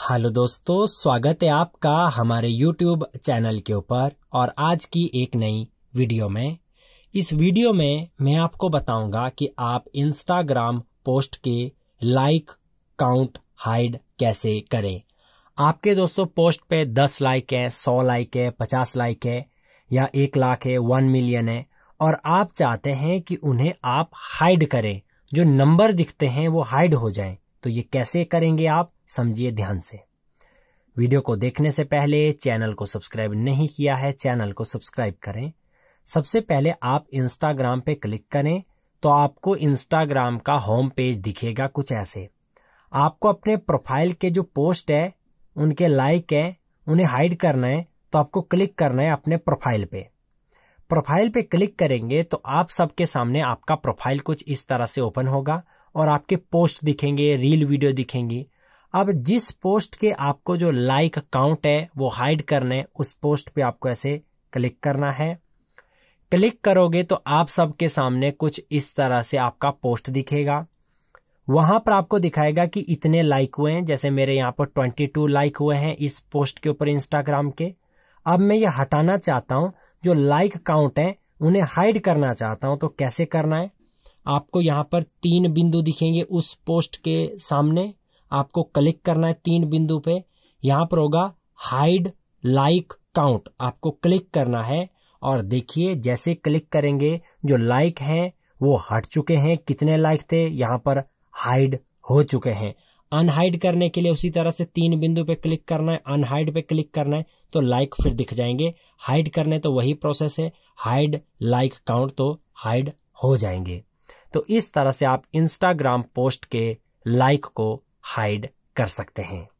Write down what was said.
hello दोस्तों स्वागत है आपका हमारे यूट्यूब चैनल के ऊपर और आज की एक नई वीडियो में इस वीडियो में मैं आपको बताऊंगा कि आप इंस्टाग्राम पोस्ट के लाइक काउंट हाइड कैसे करें आपके दोस्तों पोस्ट पे 10 लाइक है 100 लाइक है 50 लाइक है या एक लाख है वन मिलियन है और आप चाहते हैं कि उन्हें आप हाइड करें जो नंबर दिखते हैं वो हाइड हो जाएं तो ये कैसे करेंगे आप समझिए ध्यान से वीडियो को देखने से पहले चैनल को सब्सक्राइब नहीं किया है चैनल को सब्सक्राइब करें सबसे पहले आप इंस्टाग्राम पे क्लिक करें तो आपको इंस्टाग्राम का होम पेज दिखेगा कुछ ऐसे आपको अपने प्रोफाइल के जो पोस्ट है उनके लाइक है उन्हें हाइड करना है तो आपको क्लिक करना है अपने प्रोफाइल पे प्रोफाइल पे क्लिक करेंगे तो आप सबके सामने आपका प्रोफाइल कुछ इस तरह से ओपन होगा और आपके पोस्ट दिखेंगे रील वीडियो दिखेंगी अब जिस पोस्ट के आपको जो लाइक अकाउंट है वो हाइड करने उस पोस्ट पे आपको ऐसे क्लिक करना है क्लिक करोगे तो आप सबके सामने कुछ इस तरह से आपका पोस्ट दिखेगा वहां पर आपको दिखाएगा कि इतने लाइक हुए हैं जैसे मेरे यहाँ पर ट्वेंटी टू लाइक हुए हैं इस पोस्ट के ऊपर इंस्टाग्राम के अब मैं ये हटाना चाहता हूँ जो लाइक काउंट है उन्हें हाइड करना चाहता हूँ तो कैसे करना है आपको यहाँ पर तीन बिंदु दिखेंगे उस पोस्ट के सामने आपको क्लिक करना है तीन बिंदु पे यहां पर होगा हाइड लाइक काउंट आपको क्लिक करना है और देखिए जैसे क्लिक करेंगे जो लाइक हैं वो हट चुके हैं कितने लाइक थे यहां पर हाइड हो चुके हैं अनहाइड करने के लिए उसी तरह से तीन बिंदु पे क्लिक करना है अनहाइड पे क्लिक करना है तो लाइक फिर दिख जाएंगे हाइड करने तो वही प्रोसेस है हाइड लाइक काउंट तो हाइड हो जाएंगे तो इस तरह से आप इंस्टाग्राम पोस्ट के लाइक को हाइड कर सकते हैं